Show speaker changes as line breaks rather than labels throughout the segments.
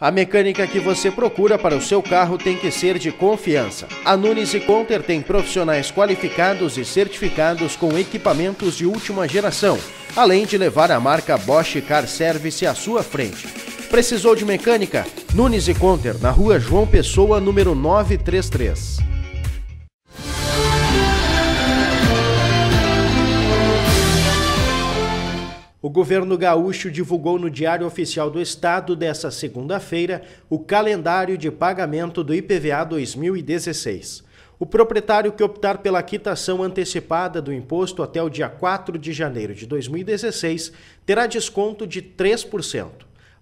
A mecânica que você procura para o seu carro tem que ser de confiança. A Nunes e Conter tem profissionais qualificados e certificados com equipamentos de última geração, além de levar a marca Bosch Car Service à sua frente. Precisou de mecânica? Nunes e Conter, na rua João Pessoa, número 933. O governo gaúcho divulgou no Diário Oficial do Estado desta segunda-feira o calendário de pagamento do IPVA 2016. O proprietário que optar pela quitação antecipada do imposto até o dia 4 de janeiro de 2016 terá desconto de 3%.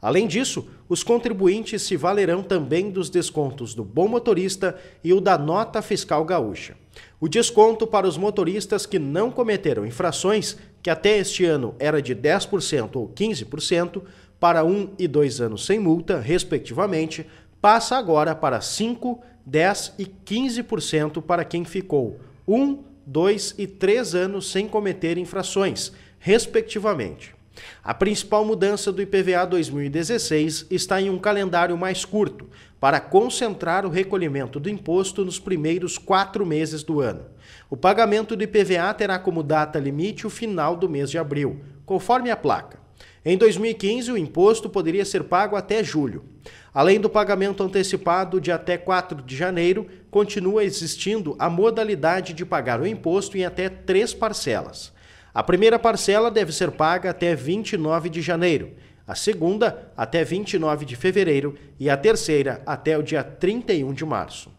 Além disso, os contribuintes se valerão também dos descontos do Bom Motorista e o da Nota Fiscal Gaúcha. O desconto para os motoristas que não cometeram infrações que até este ano era de 10% ou 15%, para 1 um e 2 anos sem multa, respectivamente, passa agora para 5, 10 e 15% para quem ficou 1, um, 2 e 3 anos sem cometer infrações, respectivamente. A principal mudança do IPVA 2016 está em um calendário mais curto, para concentrar o recolhimento do imposto nos primeiros quatro meses do ano. O pagamento do IPVA terá como data limite o final do mês de abril, conforme a placa. Em 2015, o imposto poderia ser pago até julho. Além do pagamento antecipado de até 4 de janeiro, continua existindo a modalidade de pagar o imposto em até três parcelas. A primeira parcela deve ser paga até 29 de janeiro, a segunda até 29 de fevereiro e a terceira até o dia 31 de março.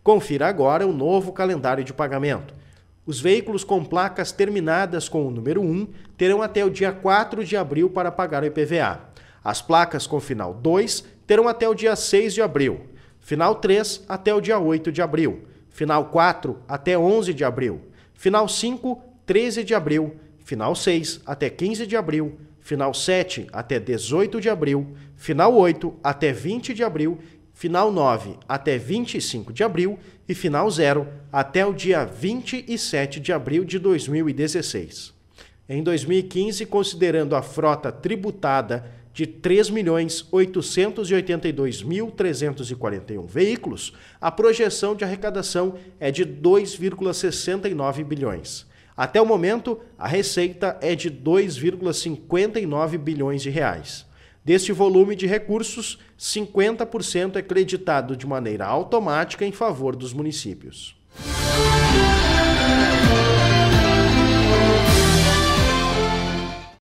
Confira agora o novo calendário de pagamento. Os veículos com placas terminadas com o número 1 terão até o dia 4 de abril para pagar o IPVA. As placas com final 2 terão até o dia 6 de abril, final 3 até o dia 8 de abril, final 4 até 11 de abril, final 5 13 de abril final 6 até 15 de abril, final 7 até 18 de abril, final 8 até 20 de abril, final 9 até 25 de abril e final 0 até o dia 27 de abril de 2016. Em 2015, considerando a frota tributada de 3.882.341 veículos, a projeção de arrecadação é de 2,69 bilhões. Até o momento, a receita é de 2,59 bilhões de reais. Deste volume de recursos, 50% é creditado de maneira automática em favor dos municípios.